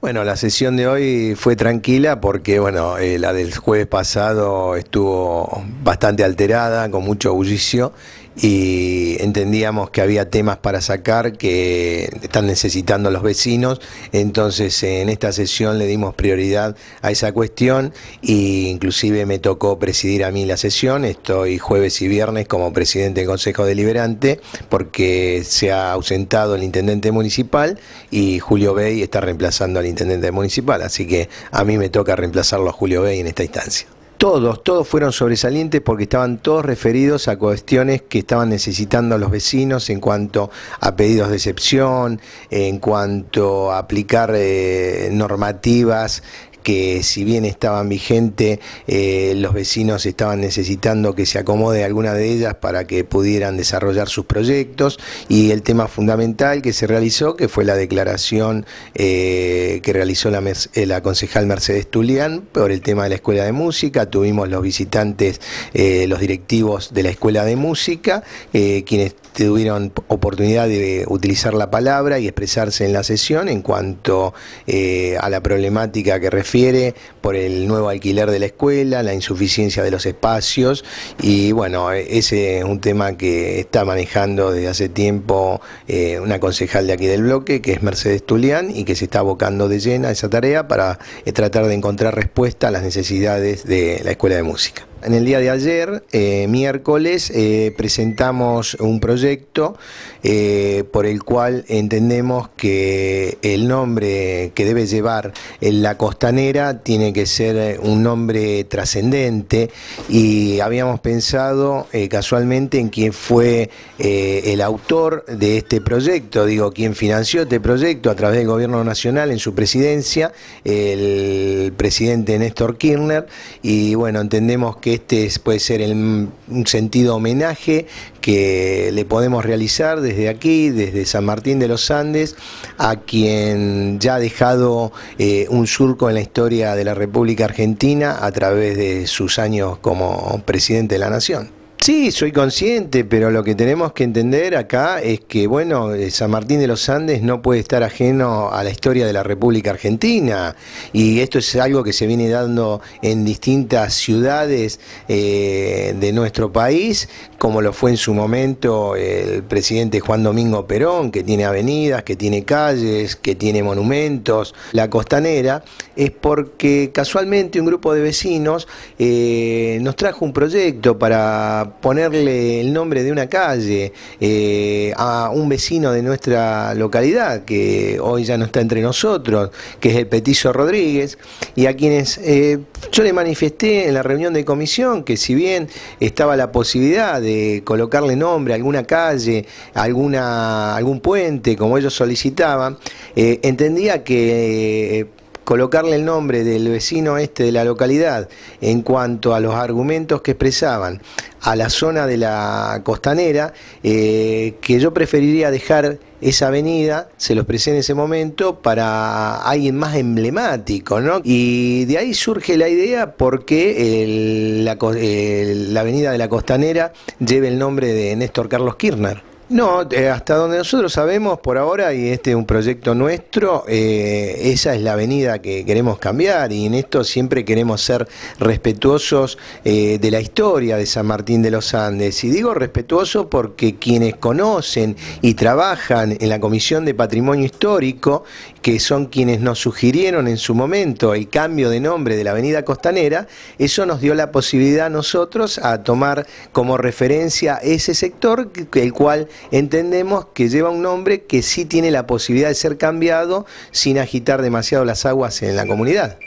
Bueno, la sesión de hoy fue tranquila porque, bueno, eh, la del jueves pasado estuvo bastante alterada, con mucho bullicio, y entendíamos que había temas para sacar que están necesitando los vecinos, entonces en esta sesión le dimos prioridad a esa cuestión e inclusive me tocó presidir a mí la sesión, estoy jueves y viernes como presidente del Consejo Deliberante porque se ha ausentado el intendente municipal y Julio Bey está reemplazando al intendente municipal, así que a mí me toca reemplazarlo a Julio Bey en esta instancia. Todos, todos fueron sobresalientes porque estaban todos referidos a cuestiones que estaban necesitando los vecinos en cuanto a pedidos de excepción, en cuanto a aplicar eh, normativas que si bien estaban vigentes, eh, los vecinos estaban necesitando que se acomode alguna de ellas para que pudieran desarrollar sus proyectos y el tema fundamental que se realizó, que fue la declaración eh, que realizó eh, la, concejal Mercedes Tulián por el tema de la Escuela de Música, tuvimos los visitantes, los directivos de la Escuela de Música, quienes tuvieron oportunidad de utilizar la palabra y expresarse en la sesión en cuanto a la problemática que refería refiere por el nuevo alquiler de la escuela, la insuficiencia de los espacios y bueno, ese es un tema que está manejando desde hace tiempo eh, una concejal de aquí del bloque, que es Mercedes Tulián, y que se está abocando de llena a esa tarea para eh, tratar de encontrar respuesta a las necesidades de la escuela de música. En el día de ayer, eh, miércoles, eh, presentamos un proyecto eh, por el cual entendemos que el nombre que debe llevar la costanera tiene que ser un nombre trascendente y habíamos pensado casualmente en quién fue el autor de este proyecto, digo, quien financió este proyecto a través del Gobierno Nacional en su presidencia, el presidente Néstor Kirchner, y bueno, entendemos que este puede ser el, un sentido homenaje que le podemos realizar desde aquí, desde San Martín de los Andes, a quien ya ha dejado eh, un surco en la historia de la República Argentina a través de sus años como presidente de la Nación. Sí, soy consciente, pero lo que tenemos que entender acá es que, bueno, eh, San Martín de los Andes no puede estar ajeno a la historia de la República Argentina. Y esto es algo que se viene dando en distintas ciudades eh, de nuestro país, como lo fue en su momento el presidente Juan Domingo Perón, que tiene avenidas, que tiene calles, que tiene monumentos. La costanera es porque casualmente un grupo de vecinos eh, nos trajo un proyecto para ponerle el nombre de una calle eh, a un vecino de nuestra localidad, que hoy ya no está entre nosotros, que es el Petizo Rodríguez, y a quienes eh, yo le manifesté en la reunión de comisión que si bien estaba la posibilidad de colocarle nombre a alguna calle, alguna, algún puente, como ellos solicitaban, eh, entendía que colocarle el nombre del vecino este de la localidad en cuanto a los argumentos que expresaban a la zona de la costanera, eh, que yo preferiría dejar esa avenida, se lo expresé en ese momento, para alguien más emblemático, ¿no? Y de ahí surge la idea porque qué la, la avenida de la costanera lleve el nombre de Néstor Carlos Kirchner. No, eh, hasta donde nosotros sabemos por ahora, y este es un proyecto nuestro, eh, esa es la avenida que queremos cambiar y en esto siempre queremos ser respetuosos eh, de la historia de San Martín de los Andes. Y digo respetuoso porque quienes conocen y trabajan en la Comisión de Patrimonio Histórico, que son quienes nos sugirieron en su momento el cambio de nombre de la avenida costanera, eso nos dio la posibilidad a nosotros a tomar como referencia ese sector, el cual entendemos que lleva un nombre que sí tiene la posibilidad de ser cambiado sin agitar demasiado las aguas en la comunidad.